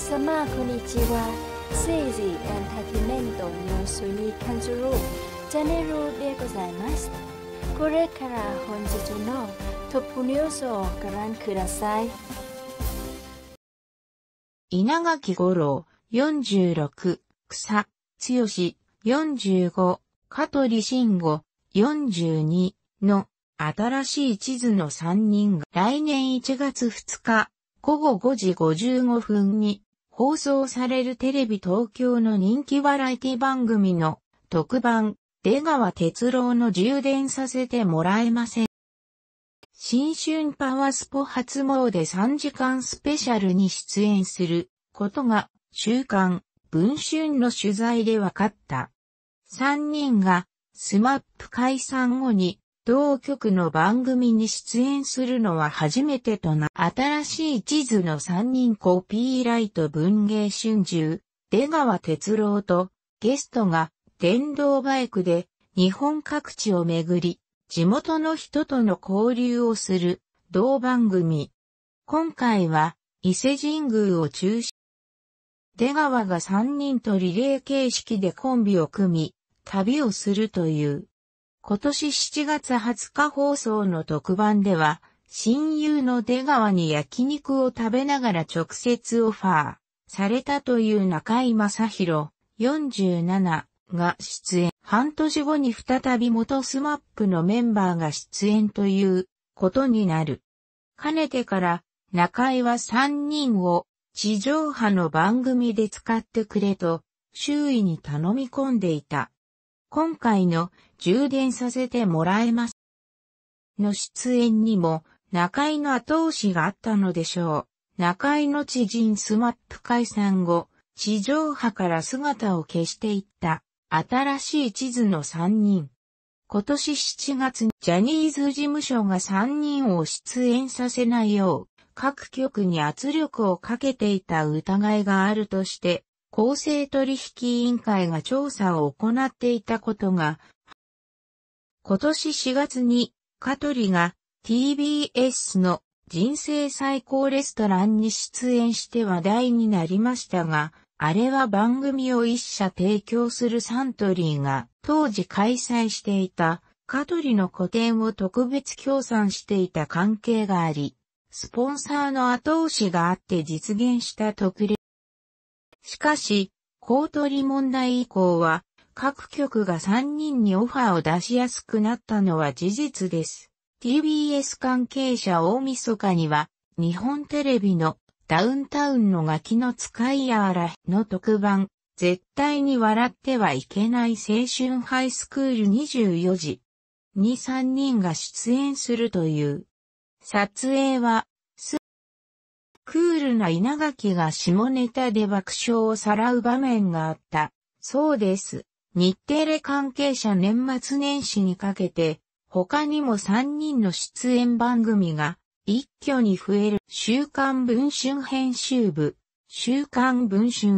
皆様こんにちは政治エンターテイメントニュースに関するチャンネルでございますこれから本日のトップニュースをご覧ください稲垣五郎46草剛45香取慎吾42の新しい地図の3人が来年1月2日午後5時55分に放送されるテレビ東京の人気バラエティ番組の特番、出川哲郎の充電させてもらえません。新春パワースポ初詣3時間スペシャルに出演することが週刊文春の取材で分かった。3人がスマップ解散後に同局の番組に出演するのは初めてとな、新しい地図の3人コピーライト文芸春秋、出川哲郎と、ゲストが、電動バイクで、日本各地を巡り、地元の人との交流をする、同番組。今回は、伊勢神宮を中心。出川が3人とリレー形式でコンビを組み、旅をするという。今年7月20日放送の特番では、親友の出川に焼肉を食べながら直接オファーされたという中井正宏47が出演。半年後に再び元スマップのメンバーが出演ということになる。かねてから中井は3人を地上波の番組で使ってくれと周囲に頼み込んでいた。今回の充電させてもらえます。の出演にも中井の後押しがあったのでしょう。中井の知人スマップ解散後、地上波から姿を消していった新しい地図の3人。今年7月にジャニーズ事務所が3人を出演させないよう各局に圧力をかけていた疑いがあるとして公正取引委員会が調査を行っていたことが、今年4月に、カトリが TBS の人生最高レストランに出演して話題になりましたが、あれは番組を一社提供するサントリーが当時開催していたカトリの個展を特別協賛していた関係があり、スポンサーの後押しがあって実現した特例しかし、公取問題以降は、各局が3人にオファーを出しやすくなったのは事実です。TBS 関係者大晦日には、日本テレビのダウンタウンのガキの使いやあらの特番、絶対に笑ってはいけない青春ハイスクール24時に3人が出演するという。撮影はクールな稲垣が下ネタで爆笑をさらう場面があった。そうです。日テレ関係者年末年始にかけて、他にも3人の出演番組が一挙に増える週刊文春編集部、週刊文春